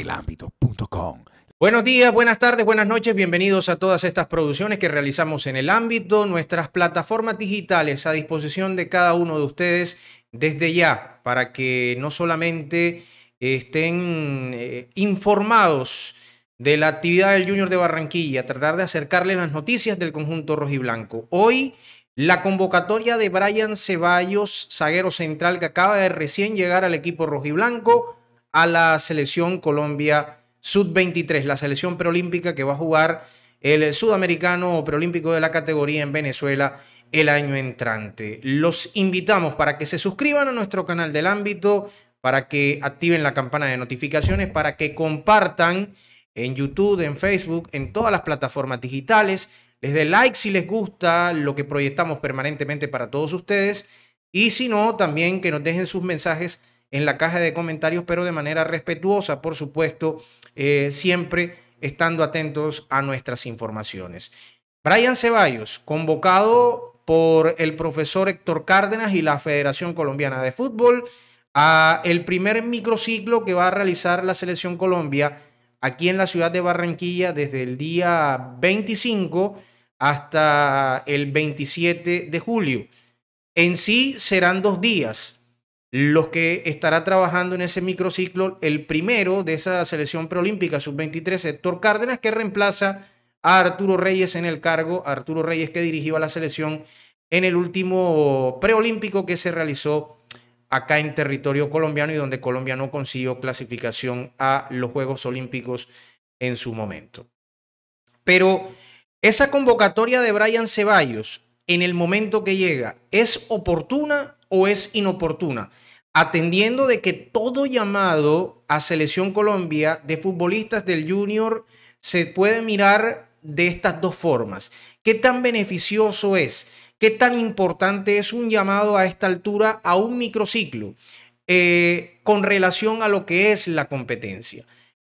elámbito.com. Buenos días, buenas tardes, buenas noches, bienvenidos a todas estas producciones que realizamos en el ámbito, nuestras plataformas digitales a disposición de cada uno de ustedes desde ya, para que no solamente estén eh, informados de la actividad del Junior de Barranquilla, tratar de acercarles las noticias del conjunto rojiblanco. Hoy la convocatoria de Brian Ceballos, zaguero central que acaba de recién llegar al equipo rojiblanco a la selección Colombia Sub-23, la selección preolímpica que va a jugar el sudamericano preolímpico de la categoría en Venezuela el año entrante. Los invitamos para que se suscriban a nuestro canal del ámbito, para que activen la campana de notificaciones, para que compartan en YouTube, en Facebook, en todas las plataformas digitales. Les dé like si les gusta lo que proyectamos permanentemente para todos ustedes. Y si no, también que nos dejen sus mensajes en la caja de comentarios, pero de manera respetuosa, por supuesto, eh, siempre estando atentos a nuestras informaciones. Brian Ceballos, convocado por el profesor Héctor Cárdenas y la Federación Colombiana de Fútbol a el primer microciclo que va a realizar la Selección Colombia aquí en la ciudad de Barranquilla desde el día 25 hasta el 27 de julio. En sí serán dos días, los que estará trabajando en ese microciclo, el primero de esa selección preolímpica sub-23, Héctor Cárdenas, que reemplaza a Arturo Reyes en el cargo, Arturo Reyes que dirigió a la selección en el último preolímpico que se realizó acá en territorio colombiano y donde Colombia no consiguió clasificación a los Juegos Olímpicos en su momento. Pero esa convocatoria de Brian Ceballos en el momento que llega, ¿es oportuna o es inoportuna, atendiendo de que todo llamado a Selección Colombia de futbolistas del junior se puede mirar de estas dos formas. ¿Qué tan beneficioso es? ¿Qué tan importante es un llamado a esta altura a un microciclo eh, con relación a lo que es la competencia?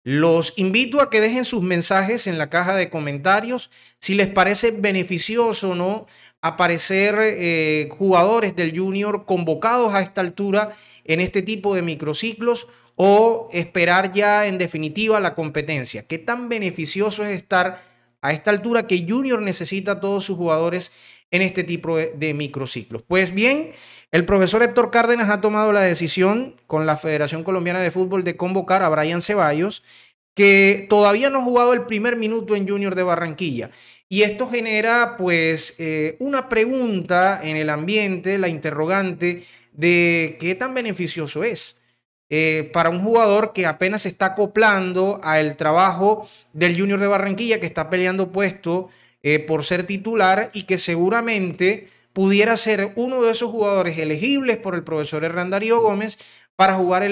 Los invito a que dejen sus mensajes en la caja de comentarios si les parece beneficioso o no aparecer eh, jugadores del junior convocados a esta altura en este tipo de microciclos o esperar ya en definitiva la competencia. ¿Qué tan beneficioso es estar a esta altura que junior necesita a todos sus jugadores en este tipo de, microciclos. Pues bien, el profesor Héctor Cárdenas ha tomado la decisión con la Federación Colombiana de Fútbol de convocar a Brian Ceballos, que todavía no ha jugado el primer minuto en Junior de Barranquilla. Y esto genera pues eh, una pregunta en el ambiente, la interrogante de qué tan beneficioso es. Eh, para un jugador que apenas está acoplando el trabajo del Junior de Barranquilla, que está peleando puesto eh, por ser titular y que seguramente pudiera ser uno de esos jugadores elegibles por el profesor Hernán Darío Gómez para jugar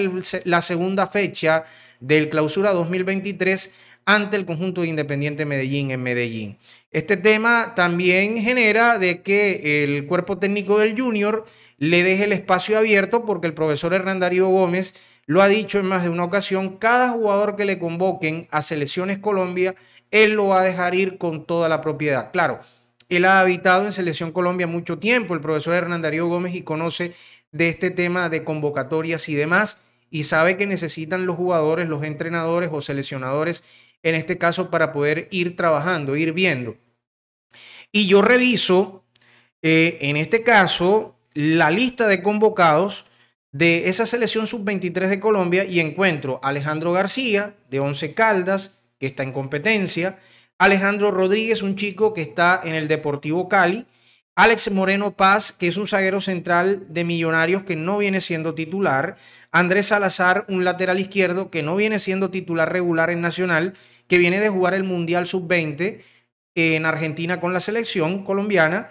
la segunda fecha del clausura 2023 ante el conjunto de Independiente Medellín en Medellín. Este tema también genera de que el cuerpo técnico del junior le deje el espacio abierto porque el profesor Hernán Darío Gómez lo ha dicho en más de una ocasión, cada jugador que le convoquen a Selecciones Colombia, él lo va a dejar ir con toda la propiedad. Claro, él ha habitado en Selección Colombia mucho tiempo, el profesor Hernán Darío Gómez, y conoce de este tema de convocatorias y demás, y sabe que necesitan los jugadores, los entrenadores o seleccionadores, en este caso, para poder ir trabajando, ir viendo. Y yo reviso, eh, en este caso, la lista de convocados de esa selección sub-23 de Colombia y encuentro a Alejandro García, de Once Caldas, que está en competencia, Alejandro Rodríguez, un chico que está en el Deportivo Cali, Alex Moreno Paz, que es un zaguero central de Millonarios que no viene siendo titular, Andrés Salazar, un lateral izquierdo que no viene siendo titular regular en Nacional, que viene de jugar el Mundial Sub-20 en Argentina con la selección colombiana,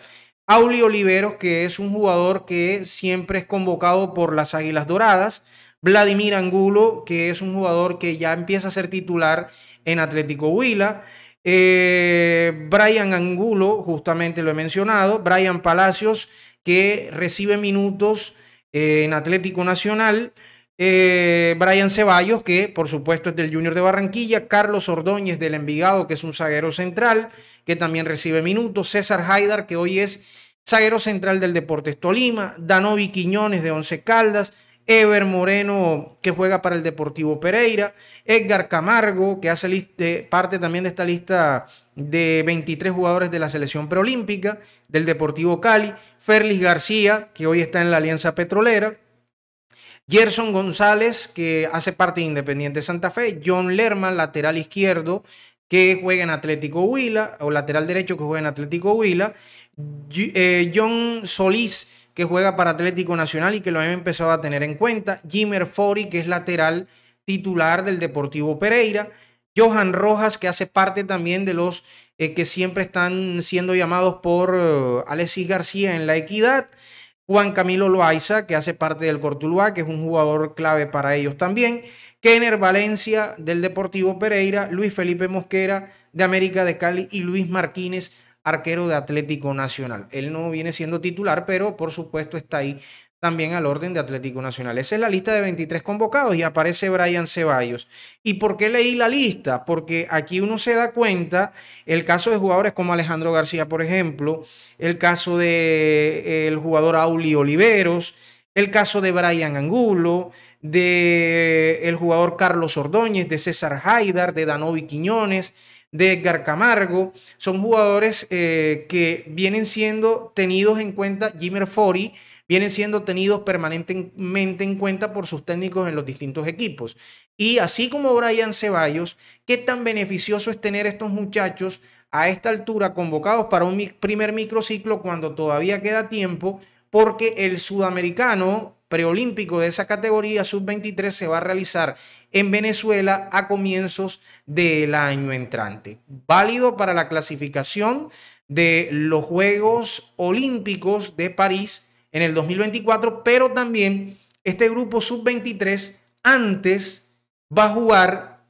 Auli Oliveros, que es un jugador que siempre es convocado por las Águilas Doradas. Vladimir Angulo, que es un jugador que ya empieza a ser titular en Atlético Huila. Eh, Brian Angulo, justamente lo he mencionado. Brian Palacios, que recibe minutos eh, en Atlético Nacional. Eh, Brian Ceballos, que por supuesto es del Junior de Barranquilla, Carlos Ordóñez del Envigado, que es un zaguero central, que también recibe minutos, César Haidar, que hoy es zaguero central del Deportes Tolima, Danovi Quiñones de Once Caldas, Ever Moreno, que juega para el Deportivo Pereira, Edgar Camargo, que hace parte también de esta lista de 23 jugadores de la selección preolímpica del Deportivo Cali, Félix García, que hoy está en la Alianza Petrolera, Gerson González, que hace parte de Independiente Santa Fe, John Lerman, lateral izquierdo, que juega en Atlético Huila, o lateral derecho que juega en Atlético Huila, eh, John Solís, que juega para Atlético Nacional y que lo han empezado a tener en cuenta, Jimmer Fori, que es lateral titular del Deportivo Pereira, Johan Rojas, que hace parte también de los eh, que siempre están siendo llamados por eh, Alexis García en la equidad, Juan Camilo Loaiza, que hace parte del Cortuluá, que es un jugador clave para ellos también. Kenner Valencia del Deportivo Pereira, Luis Felipe Mosquera de América de Cali y Luis Martínez, arquero de Atlético Nacional. Él no viene siendo titular, pero por supuesto está ahí también al orden de Atlético Nacional. Esa es la lista de 23 convocados y aparece Brian Ceballos. ¿Y por qué leí la lista? Porque aquí uno se da cuenta el caso de jugadores como Alejandro García, por ejemplo, el caso del de, eh, jugador Auli Oliveros, el caso de Brian Angulo, de eh, el jugador Carlos Ordóñez, de César Haidar, de Danovi Quiñones, de Edgar Camargo. Son jugadores eh, que vienen siendo tenidos en cuenta Jimmer Fori vienen siendo tenidos permanentemente en cuenta por sus técnicos en los distintos equipos. Y así como Brian Ceballos, qué tan beneficioso es tener estos muchachos a esta altura convocados para un primer microciclo cuando todavía queda tiempo, porque el sudamericano preolímpico de esa categoría sub-23 se va a realizar en Venezuela a comienzos del año entrante. Válido para la clasificación de los Juegos Olímpicos de París en el 2024, pero también este grupo sub-23 antes va a jugar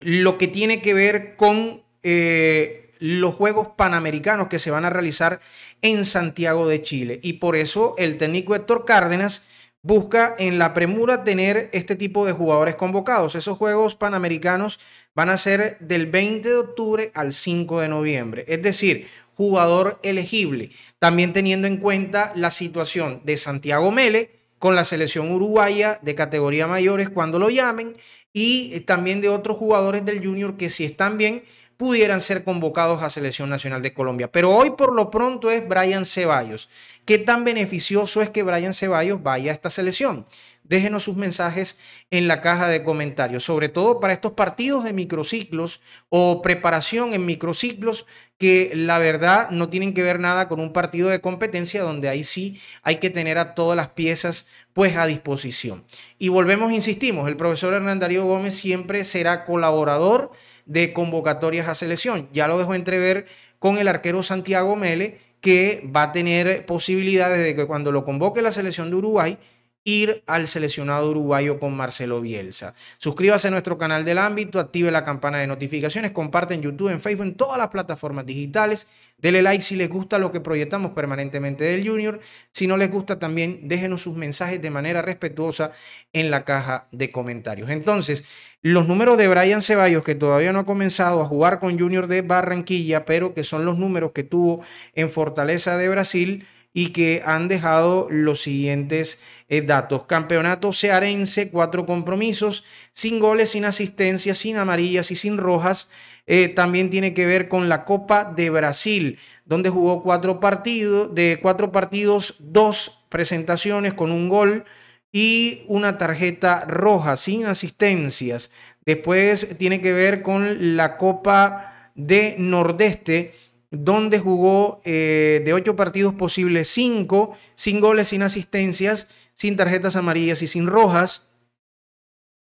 lo que tiene que ver con eh, los Juegos Panamericanos que se van a realizar en Santiago de Chile. Y por eso el técnico Héctor Cárdenas busca en la premura tener este tipo de jugadores convocados. Esos Juegos Panamericanos van a ser del 20 de octubre al 5 de noviembre. Es decir, jugador elegible, también teniendo en cuenta la situación de Santiago Mele con la selección uruguaya de categoría mayores cuando lo llamen y eh, también de otros jugadores del junior que si están bien pudieran ser convocados a Selección Nacional de Colombia. Pero hoy por lo pronto es Brian Ceballos. ¿Qué tan beneficioso es que Brian Ceballos vaya a esta selección? déjenos sus mensajes en la caja de comentarios, sobre todo para estos partidos de microciclos o preparación en microciclos que la verdad no tienen que ver nada con un partido de competencia donde ahí sí hay que tener a todas las piezas pues a disposición. Y volvemos, insistimos, el profesor Darío Gómez siempre será colaborador de convocatorias a selección. Ya lo dejó entrever con el arquero Santiago Mele, que va a tener posibilidades de que cuando lo convoque la selección de Uruguay, ir al seleccionado uruguayo con Marcelo Bielsa. Suscríbase a nuestro canal del ámbito, active la campana de notificaciones, comparte en YouTube, en Facebook, en todas las plataformas digitales. Dele like si les gusta lo que proyectamos permanentemente del Junior. Si no les gusta también, déjenos sus mensajes de manera respetuosa en la caja de comentarios. Entonces, los números de Brian Ceballos, que todavía no ha comenzado a jugar con Junior de Barranquilla, pero que son los números que tuvo en Fortaleza de Brasil y que han dejado los siguientes eh, datos. Campeonato cearense, cuatro compromisos, sin goles, sin asistencia, sin amarillas y sin rojas. Eh, también tiene que ver con la Copa de Brasil, donde jugó cuatro partidos, de cuatro partidos, dos presentaciones con un gol y una tarjeta roja, sin asistencias. Después tiene que ver con la Copa de Nordeste donde jugó eh, de ocho partidos posibles cinco, sin goles, sin asistencias, sin tarjetas amarillas y sin rojas.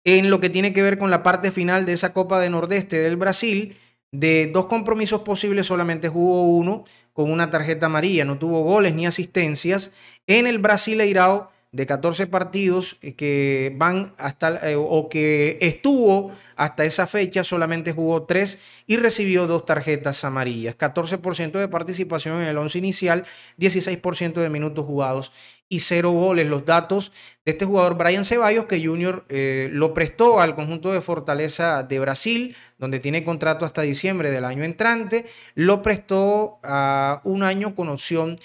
En lo que tiene que ver con la parte final de esa Copa de Nordeste del Brasil, de dos compromisos posibles solamente jugó uno con una tarjeta amarilla, no tuvo goles ni asistencias. En el Brasil-Irao Eirao de 14 partidos eh, que van hasta eh, o que estuvo hasta esa fecha, solamente jugó 3 y recibió dos tarjetas amarillas. 14% de participación en el 11 inicial, 16% de minutos jugados y 0 goles. Los datos de este jugador Brian Ceballos, que Junior eh, lo prestó al conjunto de Fortaleza de Brasil, donde tiene contrato hasta diciembre del año entrante, lo prestó a un año con opción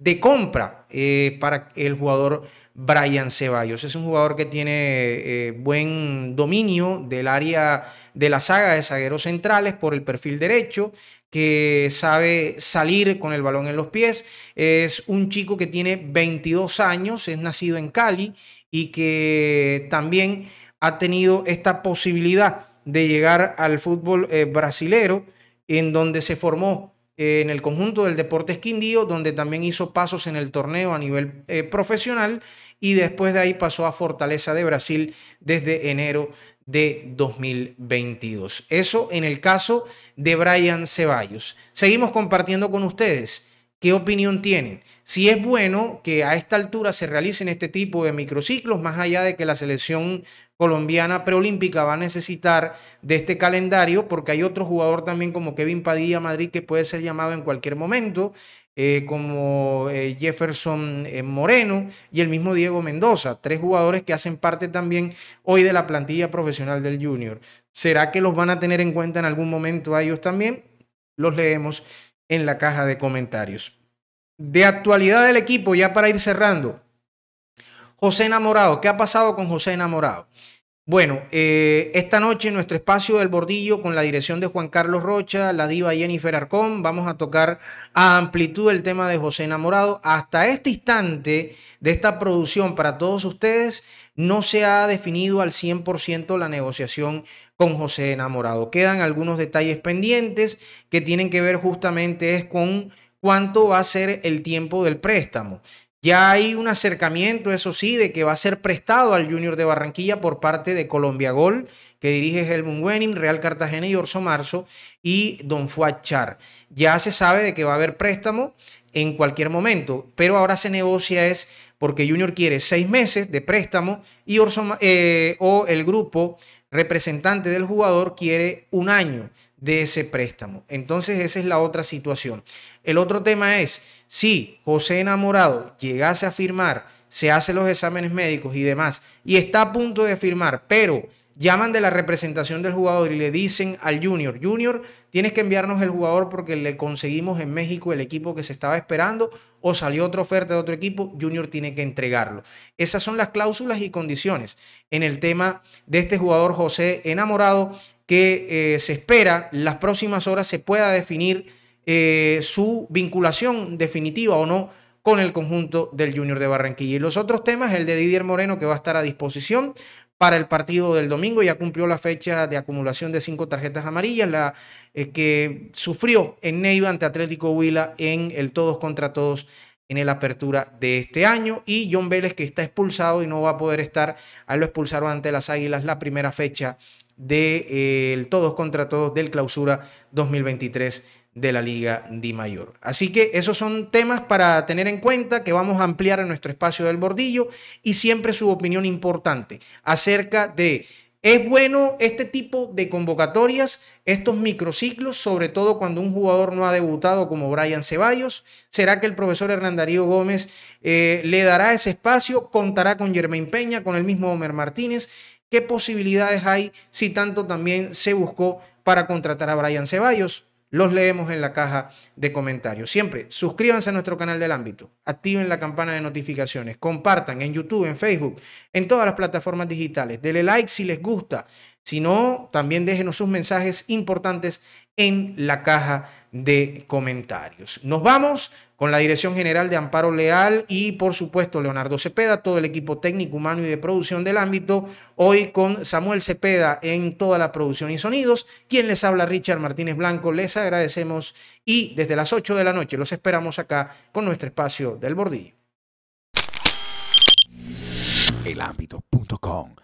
de compra eh, para el jugador Brian Ceballos. Es un jugador que tiene eh, buen dominio del área de la saga de zagueros centrales por el perfil derecho, que sabe salir con el balón en los pies. Es un chico que tiene 22 años, es nacido en Cali y que también ha tenido esta posibilidad de llegar al fútbol eh, brasilero, en donde se formó en el conjunto del Deportes Quindío, donde también hizo pasos en el torneo a nivel eh, profesional y después de ahí pasó a Fortaleza de Brasil desde enero de 2022. Eso en el caso de Brian Ceballos. Seguimos compartiendo con ustedes ¿Qué opinión tienen? Si es bueno que a esta altura se realicen este tipo de microciclos, más allá de que la selección colombiana preolímpica va a necesitar de este calendario, porque hay otro jugador también como Kevin Padilla Madrid que puede ser llamado en cualquier momento, eh, como eh, Jefferson eh, Moreno y el mismo Diego Mendoza, tres jugadores que hacen parte también hoy de la plantilla profesional del Junior. ¿Será que los van a tener en cuenta en algún momento a ellos también? Los leemos en la caja de comentarios. De actualidad del equipo, ya para ir cerrando, José Enamorado, ¿qué ha pasado con José Enamorado? Bueno, eh, esta noche en nuestro espacio del bordillo con la dirección de Juan Carlos Rocha, la diva Jennifer Arcón, vamos a tocar a amplitud el tema de José Enamorado. Hasta este instante de esta producción para todos ustedes no se ha definido al 100% la negociación con José Enamorado. Quedan algunos detalles pendientes que tienen que ver justamente es con cuánto va a ser el tiempo del préstamo. Ya hay un acercamiento, eso sí, de que va a ser prestado al Junior de Barranquilla por parte de Colombia Gol, que dirige Helmut Wenning, Real Cartagena y Orso Marzo y Don Fuachar. Ya se sabe de que va a haber préstamo en cualquier momento, pero ahora se negocia es porque Junior quiere seis meses de préstamo y Orso, eh, o el grupo representante del jugador quiere un año de ese préstamo. Entonces esa es la otra situación. El otro tema es, si José Enamorado llegase a firmar, se hace los exámenes médicos y demás, y está a punto de firmar, pero llaman de la representación del jugador y le dicen al junior, junior, tienes que enviarnos el jugador porque le conseguimos en México el equipo que se estaba esperando o salió otra oferta de otro equipo, junior tiene que entregarlo. Esas son las cláusulas y condiciones en el tema de este jugador José Enamorado que eh, se espera las próximas horas se pueda definir eh, su vinculación definitiva o no con el conjunto del Junior de Barranquilla. Y los otros temas, el de Didier Moreno, que va a estar a disposición para el partido del domingo. Ya cumplió la fecha de acumulación de cinco tarjetas amarillas, la eh, que sufrió en Neiva ante Atlético Huila en el todos contra todos en el apertura de este año. Y John Vélez que está expulsado y no va a poder estar, a lo expulsaron ante las Águilas la primera fecha del eh, todos contra todos del clausura 2023 de la Liga Di Mayor. Así que esos son temas para tener en cuenta que vamos a ampliar en nuestro espacio del bordillo y siempre su opinión importante acerca de es bueno este tipo de convocatorias, estos microciclos, sobre todo cuando un jugador no ha debutado como Brian Ceballos. ¿Será que el profesor Hernán Darío Gómez eh, le dará ese espacio? ¿Contará con Germain Peña, con el mismo Homer Martínez? ¿Qué posibilidades hay si tanto también se buscó para contratar a Brian Ceballos? los leemos en la caja de comentarios. Siempre suscríbanse a nuestro canal del ámbito, activen la campana de notificaciones, compartan en YouTube, en Facebook, en todas las plataformas digitales, denle like si les gusta, si no, también déjenos sus mensajes importantes en la caja de comentarios. Nos vamos con la Dirección General de Amparo Leal y por supuesto Leonardo Cepeda, todo el equipo técnico, humano y de producción del ámbito, hoy con Samuel Cepeda en toda la producción y sonidos, quien les habla Richard Martínez Blanco, les agradecemos y desde las 8 de la noche los esperamos acá con nuestro espacio del bordillo. Elámbito.com